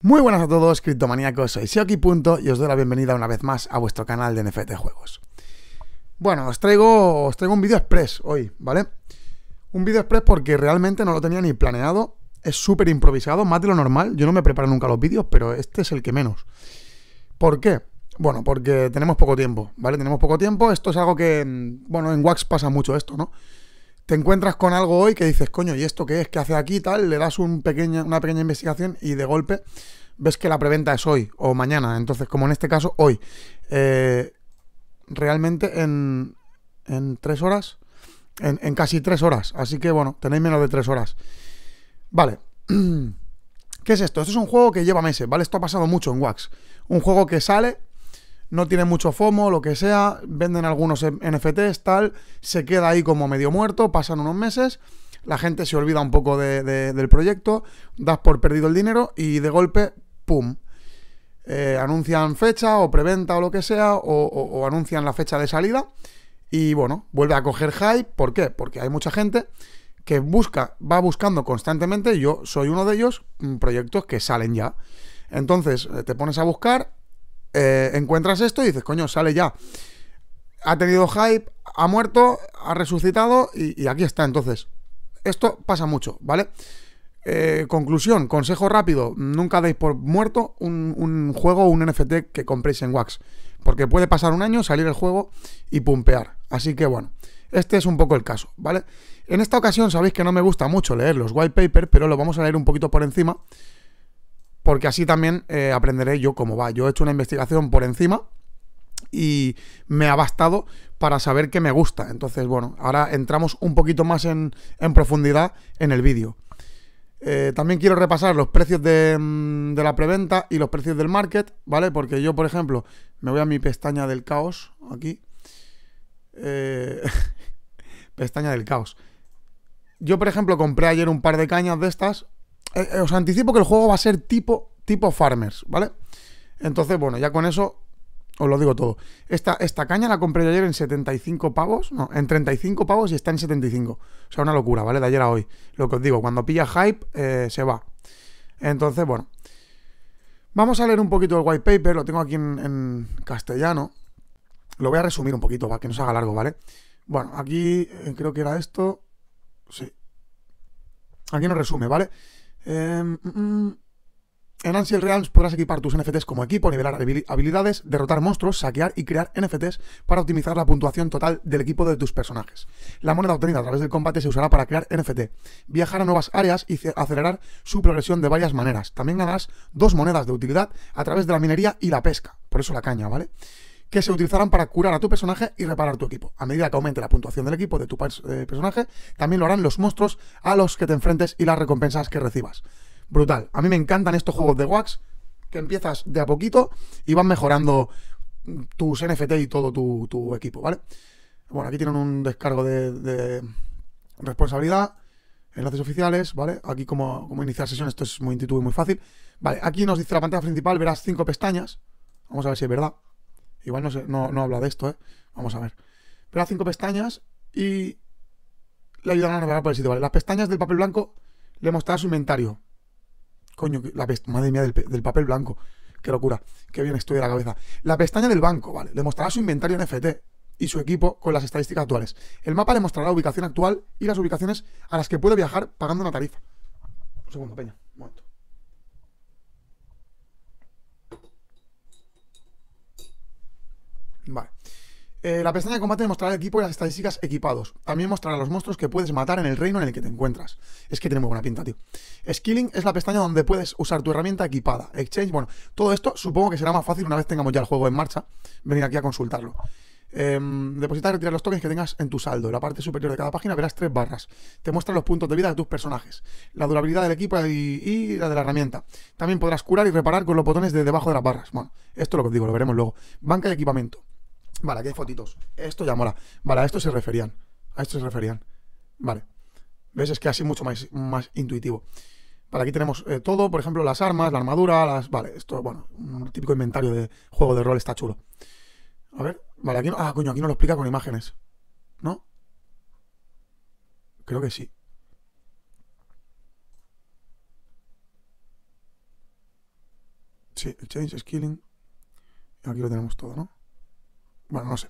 Muy buenas a todos, criptomaniacos, soy aquí Punto y os doy la bienvenida una vez más a vuestro canal de NFT Juegos. Bueno, os traigo, os traigo un vídeo express hoy, ¿vale? Un vídeo express porque realmente no lo tenía ni planeado, es súper improvisado, más de lo normal, yo no me preparo nunca los vídeos, pero este es el que menos. ¿Por qué? Bueno, porque tenemos poco tiempo, ¿vale? Tenemos poco tiempo, esto es algo que, mm, bueno, en Wax pasa mucho esto, ¿no? te encuentras con algo hoy que dices, coño, ¿y esto qué es? ¿Qué hace aquí? Tal, le das una pequeña investigación y de golpe ves que la preventa es hoy o mañana. Entonces, como en este caso, hoy. Eh, realmente en, en tres horas, en, en, casi tres horas. Así que bueno, tenéis menos de tres horas. Vale. ¿Qué es esto? Esto es un juego que lleva meses, ¿vale? Esto ha pasado mucho en Wax. Un juego que sale no tiene mucho FOMO, lo que sea, venden algunos NFTs, tal, se queda ahí como medio muerto, pasan unos meses, la gente se olvida un poco de, del proyecto, das por perdido el dinero y de golpe, ¡pum! Eh, anuncian fecha o preventa o lo que sea, o anuncian la fecha de salida y bueno, vuelve a coger hype, ¿por qué? Porque hay mucha gente que busca, va buscando constantemente, yo soy uno de ellos, mm, proyectos que salen ya. Entonces, eh, te pones a buscar, eh, encuentras esto y dices, coño, sale ya. Ha tenido hype, ha muerto, ha resucitado y, aquí está. Entonces, esto pasa mucho, ¿vale? Eh, conclusión, consejo rápido, nunca deis por muerto un, un juego o un NFT que compréis en Wax, porque puede pasar un año, salir el juego y pumpear. Así que bueno, este es un poco el caso, ¿vale? En esta ocasión sabéis que no me gusta mucho leer los white papers, pero lo vamos a leer un poquito por encima, porque así también eh, aprenderé yo cómo va. Yo he hecho una investigación por encima y me ha bastado para saber qué me gusta. Entonces, bueno, ahora entramos un poquito más en, profundidad en el vídeo. Eh, también quiero repasar los precios mm, de, la preventa y los precios del market, ¿vale? Porque yo, por ejemplo, me voy a mi pestaña del caos, aquí. Eh, pestaña del caos. Yo, por ejemplo, compré ayer un par de cañas de estas eh, eh, os anticipo que el juego va a ser tipo, tipo farmers, ¿vale? Entonces, bueno, ya con eso os lo digo todo. Esta, esta caña la compré ayer en 75 pavos, no, en 35 pavos y está en 75. O sea, una locura, ¿vale? De ayer a hoy. Lo que os digo, cuando pilla hype, eh, se va. Entonces, bueno. Vamos a leer un poquito el white paper, lo tengo aquí en, en castellano. Lo voy a resumir un poquito para que no se haga largo, ¿vale? Bueno, aquí creo que era esto. Sí. Aquí nos resume, ¿vale? Em, mm, mm. en Ansel Realms podrás equipar tus NFTs como equipo, nivelar habilidades, derrotar monstruos, saquear y crear NFTs para optimizar la puntuación total del equipo de tus personajes. La moneda obtenida a través del combate se usará para crear NFT, viajar a nuevas áreas y acelerar su progresión de varias maneras. También ganarás dos monedas de utilidad a través de la minería y la pesca, por eso la caña, ¿vale? que se utilizarán para curar a tu personaje y reparar tu equipo. A medida que aumente la puntuación del equipo de tu eh, personaje, también lo harán los monstruos a los que te enfrentes y las recompensas que recibas. Brutal. A mí me encantan estos juegos de Wax que empiezas de a poquito y van mejorando tus NFT y todo tu, equipo, ¿vale? Bueno, aquí tienen un descargo de, responsabilidad enlaces oficiales, ¿vale? Aquí como, como iniciar sesión, esto es muy intuitivo y muy fácil. Vale, aquí nos dice la pantalla principal, verás cinco pestañas. Vamos a ver si es verdad. Igual no, sé, no, habla de esto, ¿eh? Vamos a ver. Pero las cinco pestañas y le ayudan a navegar por el sitio. Vale, las pestañas del papel blanco le mostrará su inventario. Coño, la madre mía del, del, papel blanco. Qué locura. Qué bien estoy de la cabeza. La pestaña del banco, vale. Le mostrará su inventario en FT y su equipo con las estadísticas actuales. El mapa le mostrará la ubicación actual y las ubicaciones a las que puede viajar pagando una tarifa. Un segundo, Peña. Un momento. Vale. Eh, la pestaña de combate mostrará el equipo y las estadísticas equipados. También mostrará los monstruos que puedes matar en el reino en el que te encuentras. Es que tiene muy buena pinta, tío. Skilling es la pestaña donde puedes usar tu herramienta equipada. Exchange, bueno, todo esto supongo que será más fácil una vez tengamos ya el juego en marcha. Venir aquí a consultarlo. Em, depositar y retirar los tokens que tengas en tu saldo. En la parte superior de cada página verás tres barras. Te muestra los puntos de vida de tus personajes, la durabilidad del equipo y, la de la herramienta. También podrás curar y reparar con los botones de debajo de las barras. Bueno, esto lo que os digo, lo veremos luego. Banca de equipamiento. Vale, aquí hay fotitos. Esto ya mola. Vale, a esto se referían. A esto se referían. Vale. ¿Ves? Es que así mucho más, más intuitivo. Vale, aquí tenemos eh, todo, por ejemplo, las armas, la armadura, las... Vale, esto, bueno, un típico inventario de juego de rol está chulo. A ver, vale, aquí no... Ah, coño, aquí no lo explica con imágenes. ¿No? Creo que sí. Sí, el change, skilling. Aquí lo tenemos todo, ¿no? Bueno, no sé.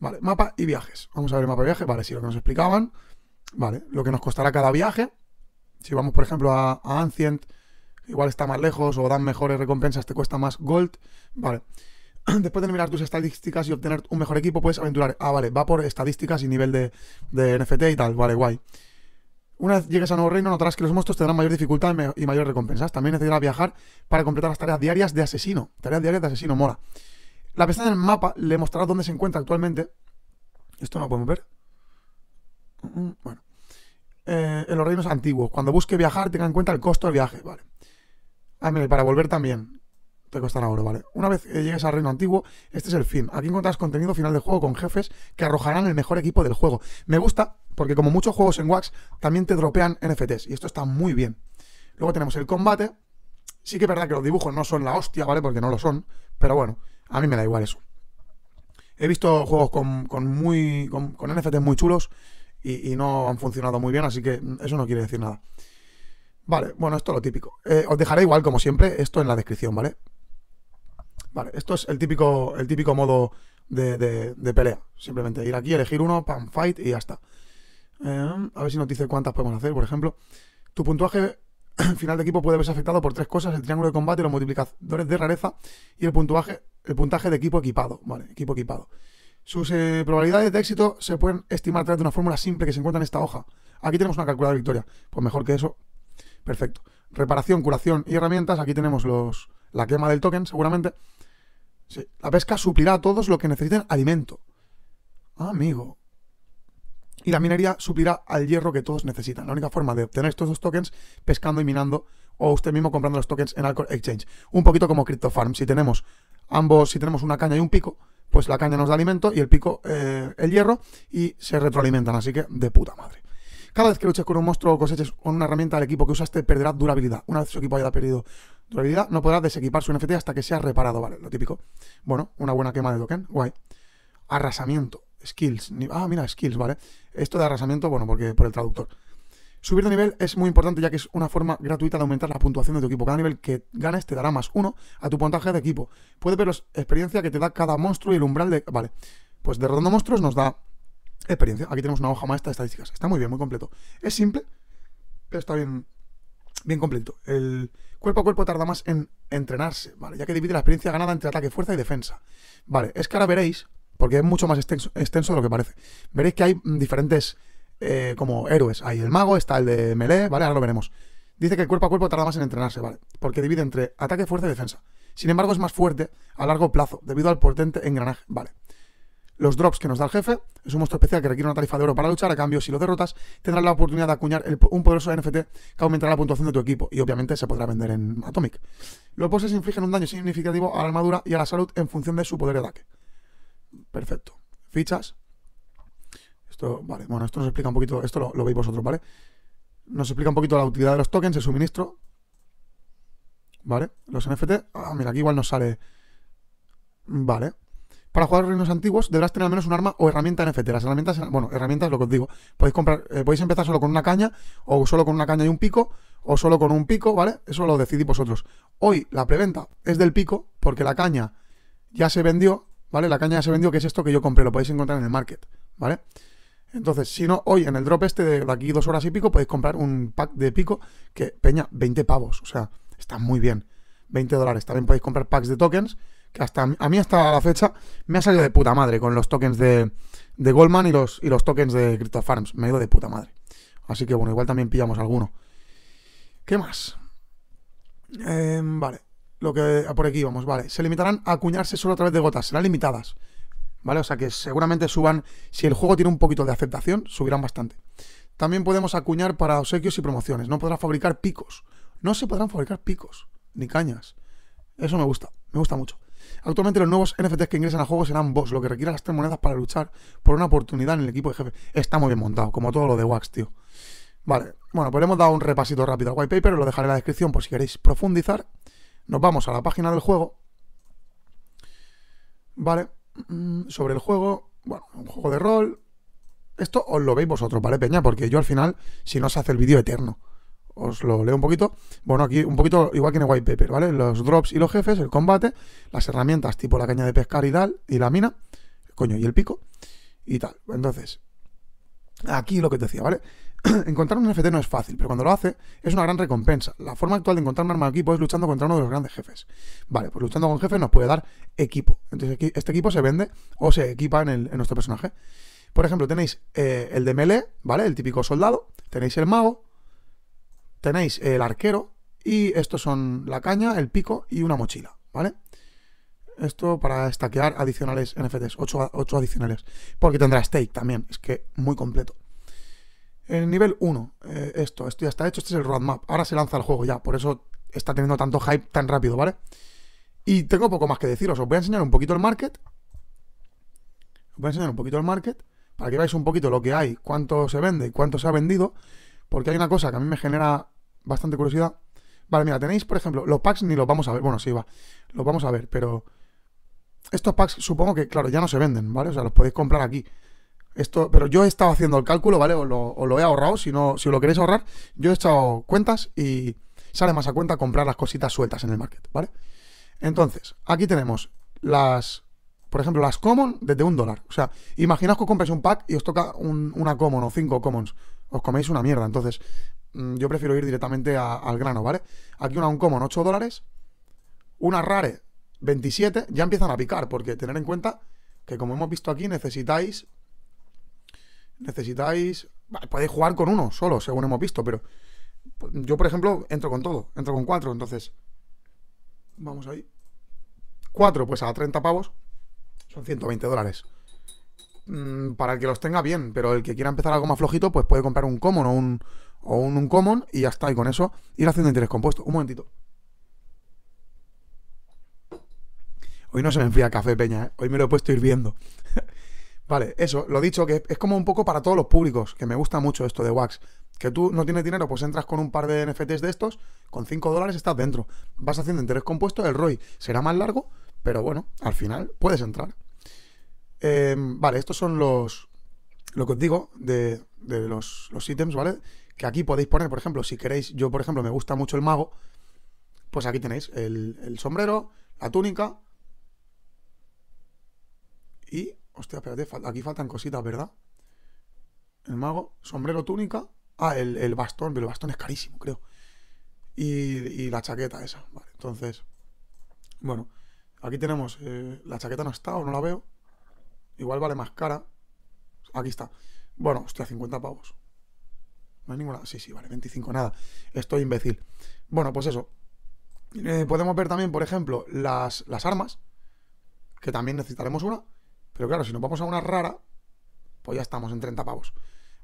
Vale, mapa y viajes. Vamos a ver el mapa y viajes. Vale, sí, lo que nos explicaban. Vale, lo que nos costará cada viaje. Si vamos, por ejemplo, a, Ancient, igual está más lejos o dan mejores recompensas, te cuesta más gold. Vale. Después de mirar tus estadísticas y obtener un mejor equipo, puedes aventurar. Ah, vale, va por estadísticas y nivel de, de NFT y tal. Vale, guay. Una vez llegues a Nuevo Reino, notarás que los monstruos tendrán mayor dificultad y mayores recompensas. También necesitarás viajar para completar las tareas diarias de asesino. Tareas diarias de asesino, mola. La pestaña del mapa le mostrará dónde se encuentra actualmente. Esto no lo podemos ver. Mm, mm, bueno. Eh, en los reinos antiguos. Cuando busque viajar, tenga en cuenta el costo del viaje. Vale. Ah, mira, para volver también. Te costará oro, vale. Una vez que eh, llegues al reino antiguo, este es el fin. Aquí encontrarás contenido final de juego con jefes que arrojarán el mejor equipo del juego. Me gusta porque como muchos juegos en Wax, también te dropean NFTs. Y esto está muy bien. Luego tenemos el combate. Sí que es verdad que los dibujos no son la hostia, ¿vale? Porque no lo son. Pero bueno, a mí me da igual eso. He visto juegos con, con muy, NFTs muy chulos y, no han funcionado muy bien, así que eso no quiere decir nada. Vale, bueno, esto es lo típico. Eh, os dejaré igual, como siempre, esto en la descripción, ¿vale? Vale, esto es el típico, el típico modo de, pelea. Simplemente ir aquí, elegir uno, pan, fight y ya está. Eh, a ver si nos dice cuántas podemos hacer, por ejemplo. Tu puntuaje final de equipo puede verse afectado por tres cosas: el triángulo de combate, los multiplicadores de rareza y el puntaje, el puntaje de equipo equipado. Vale, equipo equipado. Sus eh, probabilidades de éxito se pueden estimar a través de una fórmula simple que se encuentra en esta hoja. Aquí tenemos una calculadora de victoria. Pues mejor que eso. Perfecto. Reparación, curación y herramientas. Aquí tenemos los, la quema del token, seguramente. Sí. La pesca suplirá a todos lo que necesiten alimento. amigo. Y la minería suplirá al hierro que todos necesitan. La única forma de obtener estos dos tokens pescando y minando o usted mismo comprando los tokens en Alcohol Exchange. Un poquito como farm Si tenemos ambos, si tenemos una caña y un pico, pues la caña nos da alimento y el pico eh, el hierro y se retroalimentan. Así que de puta madre. Cada vez que luches con un monstruo o coseches con una herramienta del equipo que usaste, perderá durabilidad. Una vez su equipo haya perdido durabilidad, no podrá desequipar su NFT hasta que sea reparado, ¿vale? Lo típico. Bueno, una buena quema de token, guay. Arrasamiento skills. Ah, mira, skills, ¿vale? Esto de arrasamiento, bueno, porque por el traductor. Subir de nivel es muy importante ya que es una forma gratuita de aumentar la puntuación de tu equipo. Cada nivel que ganes te dará más uno a tu puntaje de equipo. Puedes ver la experiencia que te da cada monstruo y el umbral de... Vale, pues derrotando monstruos nos da experiencia. Aquí tenemos una hoja maestra de estadísticas. Está muy bien, muy completo. Es simple, pero está bien, bien completo. El cuerpo a cuerpo tarda más en entrenarse, ¿vale? Ya que divide la experiencia ganada entre ataque, fuerza y defensa. Vale, es que ahora veréis porque es mucho más extenso, de lo que parece. Veréis que hay mm, diferentes eh, como héroes. Hay el mago, está el de melee, ¿vale? Ahora lo veremos. Dice que el cuerpo a cuerpo tarda más en entrenarse, ¿vale? Porque divide entre ataque, fuerza y defensa. Sin embargo, es más fuerte a largo plazo, debido al potente engranaje, ¿vale? Los drops que nos da el jefe es un monstruo especial que requiere una tarifa de oro para luchar. A cambio, si lo derrotas, tendrás la oportunidad de acuñar un poderoso NFT que aumentará la puntuación de tu equipo y obviamente se podrá vender en Atomic. Los bosses infligen un daño significativo a la armadura y a la salud en función de su poder de ataque. Perfecto. Fichas. Esto, vale, bueno, esto nos explica un poquito, esto lo, veis vosotros, ¿vale? Nos explica un poquito la utilidad de los tokens, el suministro. ¿Vale? Los NFT. Ah, mira, aquí igual nos sale. Vale. Para jugar reinos antiguos deberás tener al menos un arma o herramienta NFT. Las herramientas, bueno, herramientas lo que os digo. Podéis comprar, eh, podéis empezar solo con una caña, o solo con una caña y un pico, o solo con un pico, ¿vale? Eso lo decidís vosotros. Hoy la preventa es del pico, porque la caña ya se vendió, ¿vale? La caña ya se vendió, que es esto que yo compré, lo podéis encontrar en el market, ¿vale? Entonces, si no, hoy en el drop este de aquí dos horas y pico podéis comprar un pack de pico que, peña, 20 pavos, o sea, está muy bien, 20 dólares. También podéis comprar packs de tokens, que hasta a mí hasta la fecha me ha salido de puta madre con los tokens de, de Goldman y los, y los tokens de Crypto Farms, me ha ido de puta madre. Así que bueno, igual también pillamos alguno. ¿Qué más? Em, vale lo que ah, por aquí vamos, vale, se limitarán a acuñarse solo a través de gotas, serán limitadas, ¿vale? O sea que seguramente suban, si el juego tiene un poquito de aceptación, subirán bastante. También podemos acuñar para obsequios y promociones, no podrá fabricar picos, no se podrán fabricar picos, ni cañas. Eso me gusta, me gusta mucho. Actualmente los nuevos NFTs que ingresan a juego serán boss, lo que requiere las tres monedas para luchar por una oportunidad en el equipo de jefe. Está muy bien montado, como todo lo de Wax, tío. Vale, bueno, pues hemos dado un repasito rápido al whitepaper lo dejaré en la descripción por si queréis profundizar. Nos vamos a la página del juego. Vale, mm, sobre el juego, bueno, un juego de rol. Esto os lo veis vosotros, ¿vale, Peña? Porque yo al final, si no, se hace el vídeo eterno. Os lo leo un poquito. Bueno, aquí un poquito igual que en el white paper, ¿vale? Los drops y los jefes, el combate, las herramientas tipo la caña de pescar y tal, y la mina, coño, y el pico, y tal. Entonces, Aquí lo que te decía, ¿vale? encontrar un NFT no es fácil, pero cuando lo hace es una gran recompensa. La forma actual de encontrar un arma de equipo es luchando contra uno de los grandes jefes. Vale, pues luchando con jefes nos puede dar equipo. Entonces este equipo se vende o se equipa en, nuestro personaje. Por ejemplo, tenéis eh, el de melee, ¿vale? El típico soldado. Tenéis el mago. Tenéis el arquero. Y estos son la caña, el pico y una mochila, ¿vale? esto para stackear adicionales NFTs, 8, adicionales, porque tendrá stake también, es que muy completo. El nivel 1, eh, esto, esto ya está hecho, este es el roadmap, ahora se lanza el juego ya, por eso está teniendo tanto hype tan rápido, ¿vale? Y tengo poco más que deciros, os voy a enseñar un poquito el market, os voy a enseñar un poquito el market, para que veáis un poquito lo que hay, cuánto se vende y cuánto se ha vendido, porque hay una cosa que a mí me genera bastante curiosidad. Vale, mira, tenéis, por ejemplo, los packs ni los vamos a ver, bueno, sí, va, los vamos a ver, pero estos packs supongo que, claro, ya no se venden, ¿vale? O sea, los podéis comprar aquí. Esto, pero yo he estado haciendo el cálculo, ¿vale? Os lo, he ahorrado, si, no, si lo queréis ahorrar, yo he echado cuentas y sale más a cuenta comprar las cositas sueltas en el market, ¿vale? Entonces, aquí tenemos las, por ejemplo, las common desde un dólar. O sea, imaginaos que os compréis un pack y os toca una common o cinco commons. Os coméis una mierda, entonces mm, yo prefiero ir directamente al grano, ¿vale? Aquí una un common, 8 dólares. Una rare, 27 ya empiezan a picar, porque tener en cuenta que como hemos visto aquí necesitáis... Necesitáis... podéis jugar con uno solo, según hemos visto, pero yo, por ejemplo, entro con todo, entro con cuatro, entonces... Vamos ahí. 4, pues a 30 pavos son 120 dólares. Mm, para el que los tenga bien, pero el que quiera empezar algo más flojito, pues puede comprar un common o un, o un, un common y ya está. Y con eso ir haciendo interés compuesto. Un momentito. Hoy no se me enfría café, Peña, ¿eh? hoy me lo he puesto hirviendo. vale, eso, lo dicho, que es como un poco para todos los públicos, que me gusta mucho esto de Wax. Que tú no tienes dinero, pues entras con un par de NFTs de estos, con 5 dólares estás dentro. Vas haciendo interés compuesto, el ROI será más largo, pero bueno, al final puedes entrar. Em, vale, estos son los. Lo que os digo de, de los, los ítems, ¿vale? Que aquí podéis poner, por ejemplo, si queréis, yo por ejemplo me gusta mucho el mago, pues aquí tenéis el, el sombrero, la túnica, y, hostia, espérate, aquí faltan cositas, ¿verdad? El mago, sombrero, túnica. Ah, el, bastón, pero el bastón es carísimo, creo. Y, la chaqueta esa, vale. Entonces, bueno, aquí tenemos, eh, la chaqueta no está o no la veo. Igual vale más cara. Aquí está. Bueno, hostia, 50 pavos. No hay ninguna. Sí, sí, vale, 25, nada. Estoy imbécil. Bueno, pues eso. Eh, podemos ver también, por ejemplo, las armas. Que también necesitaremos una. Pero claro, si nos vamos a una rara, pues ya estamos en 30 pavos.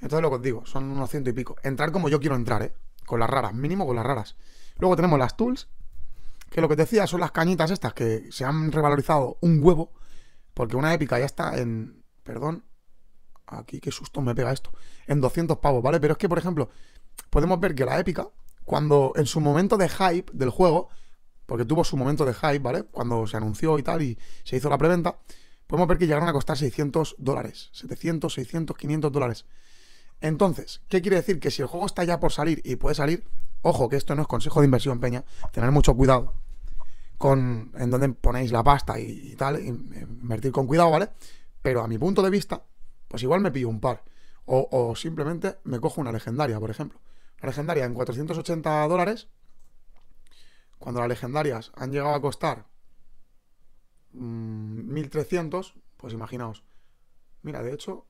Entonces lo que os digo, son unos ciento y pico. Entrar como yo quiero entrar, ¿eh? Con las raras, mínimo con las raras. Luego tenemos las tools, que lo que te decía son las cañitas estas que se han revalorizado un huevo, porque una épica ya está en... Perdón, aquí qué susto me pega esto. En 200 pavos, ¿vale? Pero es que, por ejemplo, podemos ver que la épica, cuando en su momento de hype del juego, porque tuvo su momento de hype, ¿vale? Cuando se anunció y tal y se hizo la preventa, podemos ver que llegaron a costar 600 dólares, 700, 600, 500 dólares. Entonces, ¿qué quiere decir? Que si el juego está ya por salir y puede salir, ojo, que esto no es consejo de inversión, Peña, tener mucho cuidado con en dónde ponéis la pasta y, tal, eh, invertir con cuidado, ¿vale? Pero a mi punto de vista, pues igual me pillo un par. O, simplemente me cojo una legendaria, por ejemplo. La legendaria en 480 dólares, cuando las legendarias han llegado a costar 1300, mm, pues imaginaos. Mira, de hecho...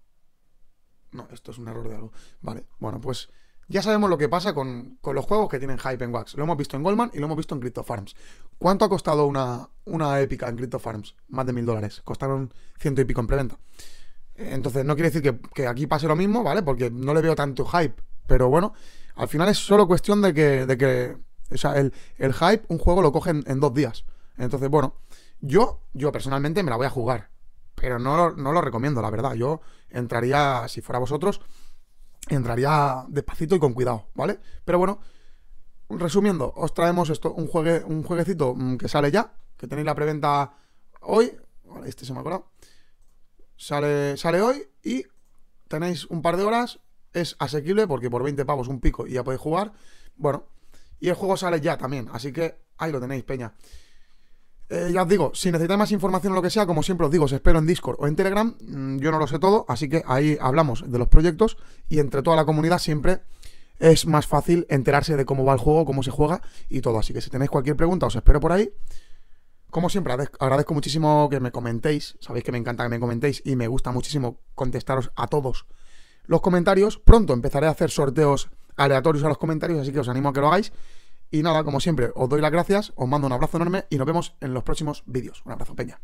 No, esto es un error de algo. Vale, bueno, pues ya sabemos lo que pasa con, los juegos que tienen hype en Wax. Lo hemos visto en Goldman y lo hemos visto en Crypto Farms. ¿Cuánto ha costado una, una épica en Crypto Farms? Más de mil dólares. Costaron ciento y pico en preventa. Eh, entonces, no quiere decir que, aquí pase lo mismo, ¿vale? Porque no le veo tanto hype. Pero bueno, al final es solo cuestión de que. que o sea, el, hype, un juego lo cogen en dos días. Entonces, bueno, yo, yo personalmente me la voy a jugar, pero no, lo recomiendo, la verdad. Yo entraría, si fuera vosotros, entraría despacito y con cuidado, ¿vale? Pero bueno, resumiendo, os traemos esto, un, juegue, un jueguecito mm, que sale ya, que tenéis la preventa hoy. Este se me ha acordado. Sale, sale hoy y tenéis un par de horas. Es asequible porque por 20 pavos un pico y ya podéis jugar. Bueno, y el juego sale ya también, así que ahí lo tenéis, peña. Eh, ya os digo, si necesitáis más información o lo que sea, como siempre os digo, os espero en Discord o en Telegram. Mm, yo no lo sé todo, así que ahí hablamos de los proyectos y entre toda la comunidad siempre es más fácil enterarse de cómo va el juego, cómo se juega y todo. Así que si tenéis cualquier pregunta, os espero por ahí. Como siempre, agradezco muchísimo que me comentéis. Sabéis que me encanta que me comentéis y me gusta muchísimo contestaros a todos los comentarios. Pronto empezaré a hacer sorteos aleatorios a los comentarios, así que os animo a que lo hagáis. Y nada, como siempre, os doy las gracias, os mando un abrazo enorme y nos vemos en los próximos vídeos. Un abrazo, Peña.